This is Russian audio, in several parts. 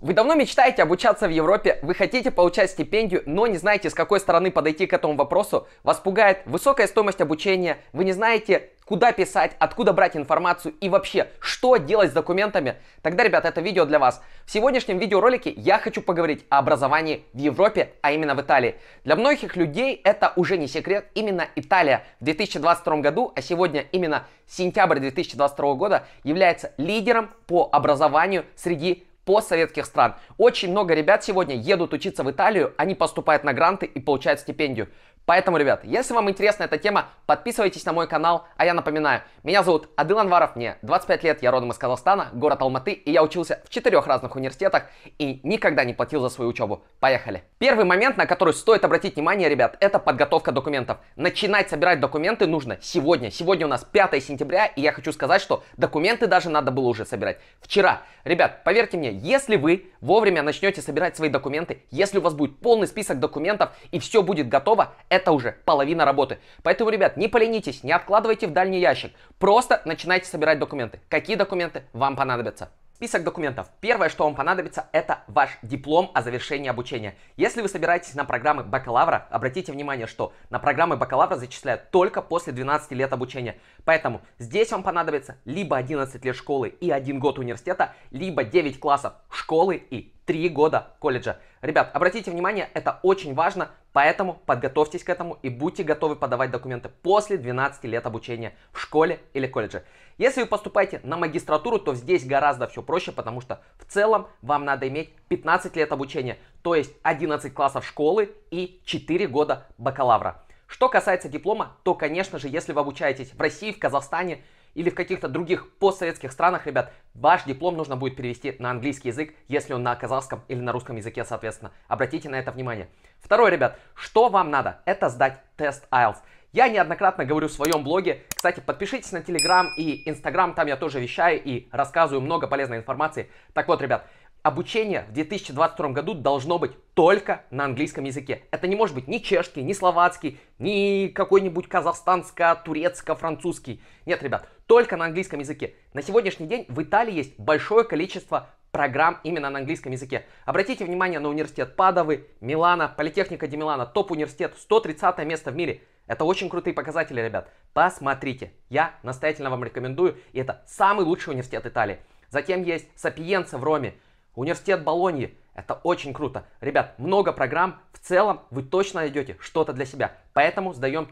Вы давно мечтаете обучаться в Европе, вы хотите получать стипендию, но не знаете, с какой стороны подойти к этому вопросу, вас пугает высокая стоимость обучения, вы не знаете, куда писать, откуда брать информацию и вообще, что делать с документами, тогда, ребят, это видео для вас. В сегодняшнем видеоролике я хочу поговорить о образовании в Европе, а именно в Италии. Для многих людей это уже не секрет, именно Италия в 2022 году, а сегодня именно сентябрь 2022 года, является лидером по образованию среди постсоветских стран. Очень много ребят сегодня едут учиться в Италию, они поступают на гранты и получают стипендию. Поэтому, ребят, если вам интересна эта тема, подписывайтесь на мой канал. А я напоминаю, меня зовут Адыл Анваров, мне 25 лет, я родом из Казахстана, город Алматы, и я учился в четырех разных университетах и никогда не платил за свою учебу. Поехали! Первый момент, на который стоит обратить внимание, ребят, это подготовка документов. Начинать собирать документы нужно сегодня. Сегодня у нас 5 сентября, и я хочу сказать, что документы даже надо было уже собирать вчера. Ребят, поверьте мне, если вы вовремя начнете собирать свои документы, если у вас будет полный список документов и все будет готово, это уже половина работы. Поэтому, ребят, не поленитесь, не откладывайте в дальний ящик. Просто начинайте собирать документы. Какие документы вам понадобятся? Список документов. Первое, что вам понадобится, это ваш диплом о завершении обучения. Если вы собираетесь на программы бакалавра, обратите внимание, что на программы бакалавра зачисляют только после 12 лет обучения. Поэтому здесь вам понадобится либо 11 лет школы и 1 год университета, либо 9 классов школы и 3 года колледжа. Ребят, обратите внимание, это очень важно, поэтому подготовьтесь к этому и будьте готовы подавать документы после 12 лет обучения в школе или колледже. Если вы поступаете на магистратуру, то здесь гораздо все проще, потому что в целом вам надо иметь 15 лет обучения, то есть 11 классов школы и 4 года бакалавра. Что касается диплома, то, конечно же, если вы обучаетесь в России, в Казахстане, или в каких-то других постсоветских странах, ребят, ваш диплом нужно будет перевести на английский язык, если он на казахском или на русском языке, соответственно. Обратите на это внимание. Второе, ребят, что вам надо? Это сдать тест IELTS. Я неоднократно говорю в своем блоге. Кстати, подпишитесь на Telegram и Instagram, там я тоже вещаю и рассказываю много полезной информации. Так вот, ребят, Обучение в 2022 году должно быть только на английском языке. Это не может быть ни чешский, ни словацкий, ни какой-нибудь казахстанско-турецко-французский. Нет, ребят, только на английском языке. На сегодняшний день в Италии есть большое количество программ именно на английском языке. Обратите внимание на университет Падовы, Милана, Политехника Ди Милана, топ-университет, 130 место в мире. Это очень крутые показатели, ребят. Посмотрите, я настоятельно вам рекомендую, и это самый лучший университет Италии. Затем есть Сапиенца в Роме, Университет Болоньи – это очень круто. Ребят, много программ, в целом вы точно найдете что-то для себя. Поэтому сдаем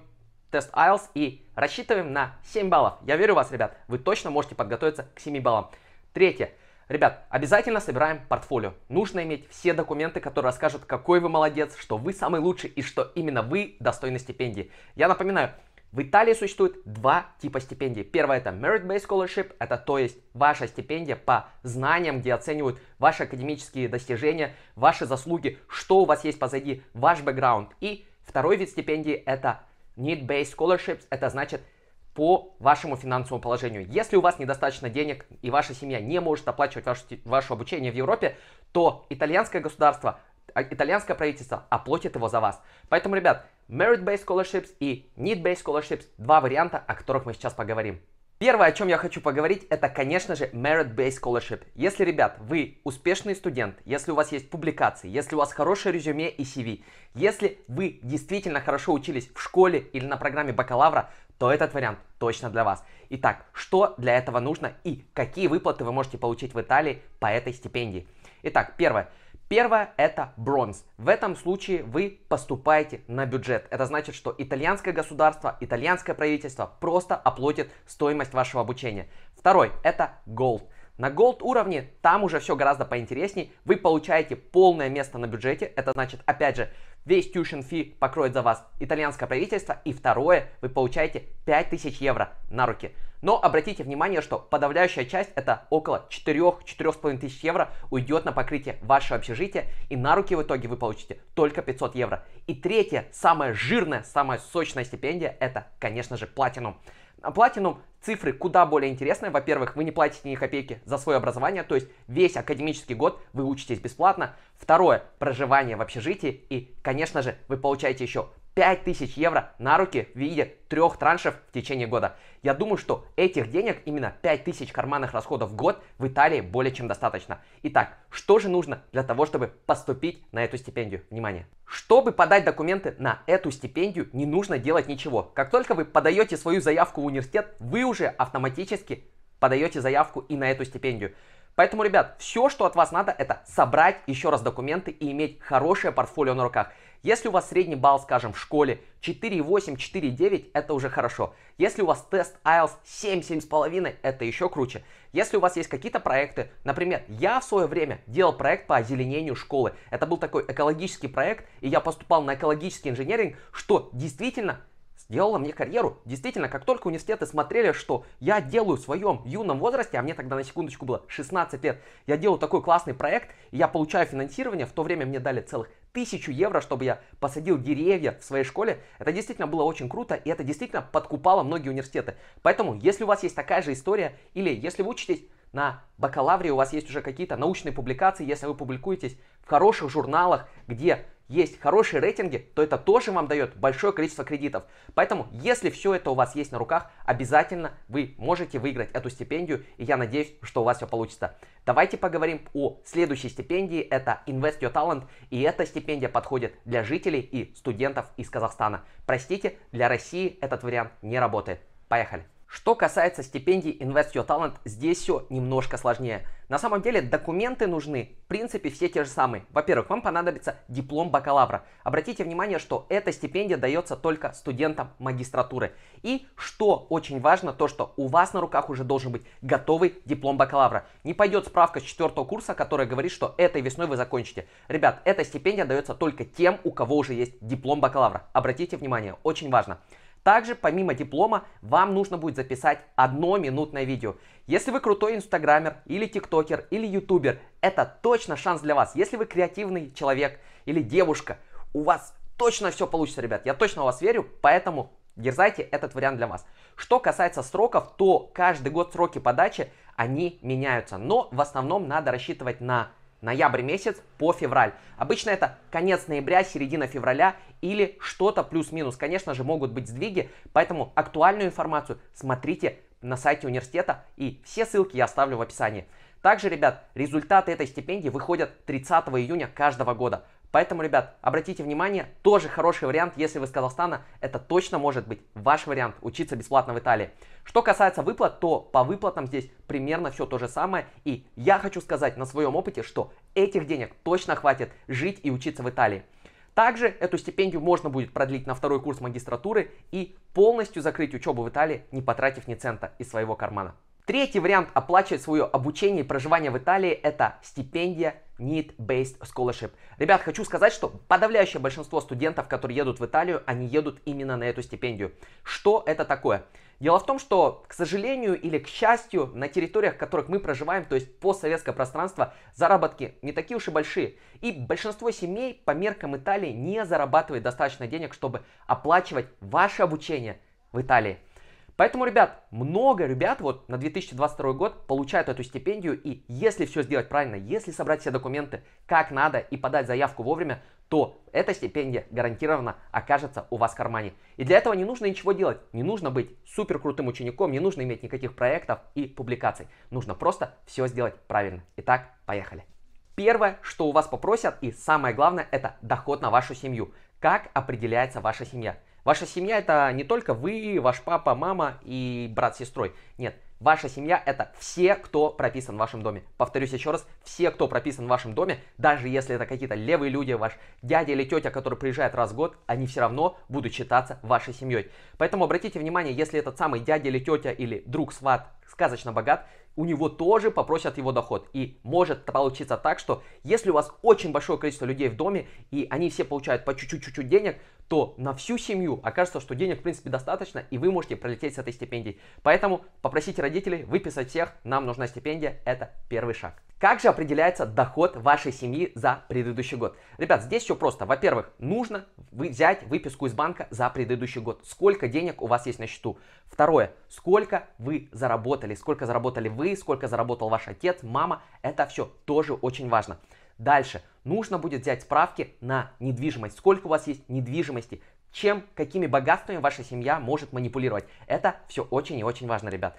тест IELTS и рассчитываем на 7 баллов. Я верю в вас, ребят, вы точно можете подготовиться к 7 баллам. Третье. Ребят, обязательно собираем портфолио. Нужно иметь все документы, которые расскажут, какой вы молодец, что вы самый лучший и что именно вы достойны стипендии. Я напоминаю, в Италии существует два типа стипендий. Первое это Merit-Based Scholarship, это то есть ваша стипендия по знаниям, где оценивают ваши академические достижения, ваши заслуги, что у вас есть позади, ваш бэкграунд. И второй вид стипендии это Need-Based Scholarships, это значит по вашему финансовому положению. Если у вас недостаточно денег и ваша семья не может оплачивать ваше, ваше обучение в Европе, то итальянское государство а, итальянское правительство оплатит его за вас. Поэтому, ребят, Merit-Based Scholarships и Need-Based Scholarships – два варианта, о которых мы сейчас поговорим. Первое, о чем я хочу поговорить, это, конечно же, Merit-Based Scholarship. Если, ребят, вы успешный студент, если у вас есть публикации, если у вас хорошее резюме и CV, если вы действительно хорошо учились в школе или на программе бакалавра, то этот вариант точно для вас. Итак, что для этого нужно и какие выплаты вы можете получить в Италии по этой стипендии? Итак, первое – Первое – это бронз. В этом случае вы поступаете на бюджет. Это значит, что итальянское государство, итальянское правительство просто оплатит стоимость вашего обучения. Второй – это gold. На gold уровне там уже все гораздо поинтересней. Вы получаете полное место на бюджете. Это значит, опять же, Весь tuition фи покроет за вас итальянское правительство. И второе, вы получаете 5000 евро на руки. Но обратите внимание, что подавляющая часть, это около 4-4,5 тысяч евро, уйдет на покрытие вашего общежития, и на руки в итоге вы получите только 500 евро. И третье, самая жирная, самая сочная стипендия, это, конечно же, платинум. На Platinum цифры куда более интересные. Во-первых, вы не платите ни копейки за свое образование, то есть весь академический год вы учитесь бесплатно. Второе, проживание в общежитии. И, конечно же, вы получаете еще 5000 евро на руки в виде трех траншев в течение года. Я думаю, что этих денег, именно 5000 карманных расходов в год в Италии более чем достаточно. Итак, что же нужно для того, чтобы поступить на эту стипендию? Внимание! Чтобы подать документы на эту стипендию, не нужно делать ничего. Как только вы подаете свою заявку в университет, вы уже автоматически подаете заявку и на эту стипендию. Поэтому, ребят, все, что от вас надо, это собрать еще раз документы и иметь хорошее портфолио на руках. Если у вас средний балл, скажем, в школе 4,8, 4,9, это уже хорошо. Если у вас тест IELTS 7, 7,5, это еще круче. Если у вас есть какие-то проекты, например, я в свое время делал проект по озеленению школы. Это был такой экологический проект, и я поступал на экологический инженеринг, что действительно сделало мне карьеру. Действительно, как только университеты смотрели, что я делаю в своем юном возрасте, а мне тогда на секундочку было 16 лет, я делаю такой классный проект, и я получаю финансирование, в то время мне дали целых тысячу евро, чтобы я посадил деревья в своей школе. Это действительно было очень круто, и это действительно подкупало многие университеты. Поэтому, если у вас есть такая же история, или если вы учитесь на бакалавре у вас есть уже какие-то научные публикации, если вы публикуетесь в хороших журналах, где есть хорошие рейтинги, то это тоже вам дает большое количество кредитов. Поэтому, если все это у вас есть на руках, обязательно вы можете выиграть эту стипендию, и я надеюсь, что у вас все получится. Давайте поговорим о следующей стипендии, это Invest Your Talent, и эта стипендия подходит для жителей и студентов из Казахстана. Простите, для России этот вариант не работает. Поехали! Что касается стипендий Invest Your Talent, здесь все немножко сложнее. На самом деле документы нужны, в принципе, все те же самые. Во-первых, вам понадобится диплом бакалавра. Обратите внимание, что эта стипендия дается только студентам магистратуры. И что очень важно, то что у вас на руках уже должен быть готовый диплом бакалавра. Не пойдет справка с четвертого курса, которая говорит, что этой весной вы закончите. Ребят, эта стипендия дается только тем, у кого уже есть диплом бакалавра. Обратите внимание, очень важно. Также, помимо диплома, вам нужно будет записать одно минутное видео. Если вы крутой инстаграмер или тиктокер или ютубер, это точно шанс для вас. Если вы креативный человек или девушка, у вас точно все получится, ребят. Я точно в вас верю, поэтому дерзайте, этот вариант для вас. Что касается сроков, то каждый год сроки подачи, они меняются. Но в основном надо рассчитывать на ноябрь месяц по февраль. Обычно это конец ноября, середина февраля или что-то плюс-минус. Конечно же, могут быть сдвиги, поэтому актуальную информацию смотрите на сайте университета, и все ссылки я оставлю в описании. Также, ребят, результаты этой стипендии выходят 30 июня каждого года. Поэтому, ребят, обратите внимание, тоже хороший вариант, если вы из Казахстана, это точно может быть ваш вариант учиться бесплатно в Италии. Что касается выплат, то по выплатам здесь примерно все то же самое. И я хочу сказать на своем опыте, что этих денег точно хватит жить и учиться в Италии. Также эту стипендию можно будет продлить на второй курс магистратуры и полностью закрыть учебу в Италии, не потратив ни цента из своего кармана. Третий вариант оплачивать свое обучение и проживание в Италии – это стипендия Need-Based Scholarship. Ребят, хочу сказать, что подавляющее большинство студентов, которые едут в Италию, они едут именно на эту стипендию. Что это такое? Дело в том, что, к сожалению или к счастью, на территориях, в которых мы проживаем, то есть по постсоветское пространство, заработки не такие уж и большие. И большинство семей по меркам Италии не зарабатывает достаточно денег, чтобы оплачивать ваше обучение в Италии. Поэтому, ребят, много ребят вот на 2022 год получают эту стипендию, и если все сделать правильно, если собрать все документы как надо и подать заявку вовремя, то эта стипендия гарантированно окажется у вас в кармане. И для этого не нужно ничего делать, не нужно быть супер крутым учеником, не нужно иметь никаких проектов и публикаций. Нужно просто все сделать правильно. Итак, поехали. Первое, что у вас попросят, и самое главное, это доход на вашу семью. Как определяется ваша семья? Ваша семья это не только вы, ваш папа, мама и брат с сестрой. Нет, ваша семья это все, кто прописан в вашем доме. Повторюсь еще раз, все, кто прописан в вашем доме, даже если это какие-то левые люди, ваш дядя или тетя, который приезжает раз в год, они все равно будут считаться вашей семьей. Поэтому обратите внимание, если этот самый дядя или тетя или друг, сват, сказочно богат, у него тоже попросят его доход. И может получиться так, что если у вас очень большое количество людей в доме, и они все получают по чуть-чуть чуть денег, то на всю семью окажется, что денег в принципе достаточно, и вы можете пролететь с этой стипендией. Поэтому попросите родителей выписать всех, нам нужна стипендия, это первый шаг. Как же определяется доход вашей семьи за предыдущий год? Ребят, здесь все просто. Во-первых, нужно взять выписку из банка за предыдущий год. Сколько денег у вас есть на счету? Второе, сколько вы заработали? Сколько заработали вы? Сколько заработал ваш отец, мама? Это все тоже очень важно. Дальше, нужно будет взять справки на недвижимость. Сколько у вас есть недвижимости? Чем, какими богатствами ваша семья может манипулировать? Это все очень и очень важно, ребят.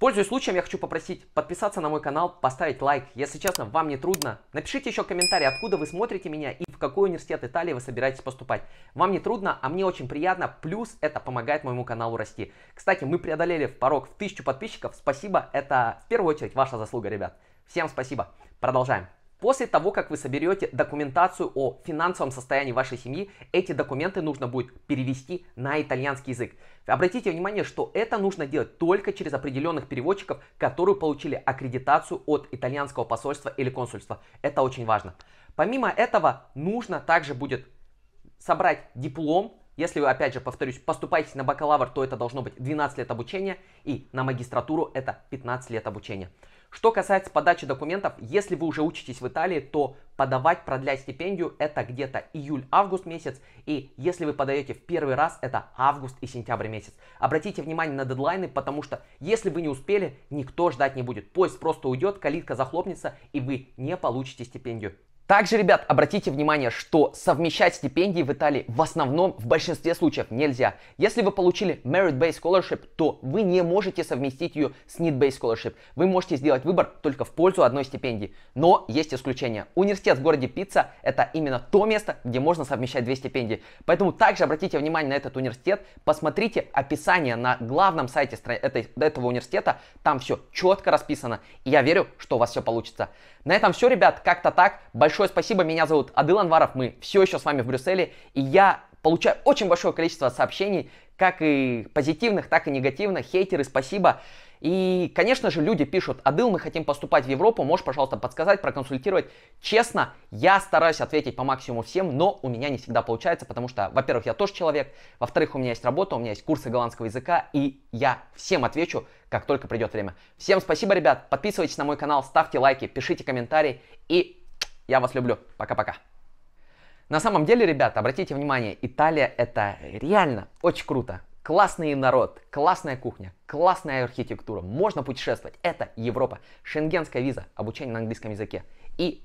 Пользуясь случаем, я хочу попросить подписаться на мой канал, поставить лайк. Если честно, вам не трудно. Напишите еще комментарий, откуда вы смотрите меня и в какой университет Италии вы собираетесь поступать. Вам не трудно, а мне очень приятно. Плюс это помогает моему каналу расти. Кстати, мы преодолели порог в тысячу подписчиков. Спасибо, это в первую очередь ваша заслуга, ребят. Всем спасибо. Продолжаем. После того, как вы соберете документацию о финансовом состоянии вашей семьи, эти документы нужно будет перевести на итальянский язык. Обратите внимание, что это нужно делать только через определенных переводчиков, которые получили аккредитацию от итальянского посольства или консульства. Это очень важно. Помимо этого, нужно также будет собрать диплом если вы, опять же, повторюсь, поступаете на бакалавр, то это должно быть 12 лет обучения, и на магистратуру это 15 лет обучения. Что касается подачи документов, если вы уже учитесь в Италии, то подавать, продлять стипендию это где-то июль-август месяц, и если вы подаете в первый раз, это август и сентябрь месяц. Обратите внимание на дедлайны, потому что если вы не успели, никто ждать не будет. Поезд просто уйдет, калитка захлопнется, и вы не получите стипендию. Также, ребят, обратите внимание, что совмещать стипендии в Италии в основном, в большинстве случаев нельзя. Если вы получили Merit-Based Scholarship, то вы не можете совместить ее с Need-Based Scholarship. Вы можете сделать выбор только в пользу одной стипендии. Но есть исключения. Университет в городе Пицца – это именно то место, где можно совмещать две стипендии. Поэтому также обратите внимание на этот университет, посмотрите описание на главном сайте этого университета, там все четко расписано. И я верю, что у вас все получится. На этом все, ребят, как-то так. Большое большое спасибо. Меня зовут Адыл Анваров. Мы все еще с вами в Брюсселе. И я получаю очень большое количество сообщений, как и позитивных, так и негативных. Хейтеры, спасибо. И, конечно же, люди пишут, Адыл, мы хотим поступать в Европу, можешь, пожалуйста, подсказать, проконсультировать. Честно, я стараюсь ответить по максимуму всем, но у меня не всегда получается, потому что, во-первых, я тоже человек, во-вторых, у меня есть работа, у меня есть курсы голландского языка, и я всем отвечу, как только придет время. Всем спасибо, ребят, подписывайтесь на мой канал, ставьте лайки, пишите комментарии и я вас люблю. Пока-пока. На самом деле, ребята, обратите внимание, Италия это реально очень круто. Классный народ, классная кухня, классная архитектура, можно путешествовать. Это Европа, шенгенская виза, обучение на английском языке. И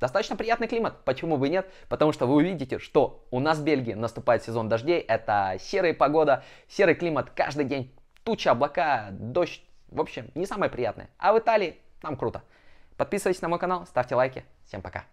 достаточно приятный климат, почему бы нет, потому что вы увидите, что у нас в Бельгии наступает сезон дождей, это серая погода, серый климат, каждый день туча, облака, дождь, в общем, не самое приятное. А в Италии там круто. Подписывайтесь на мой канал, ставьте лайки. Всем пока.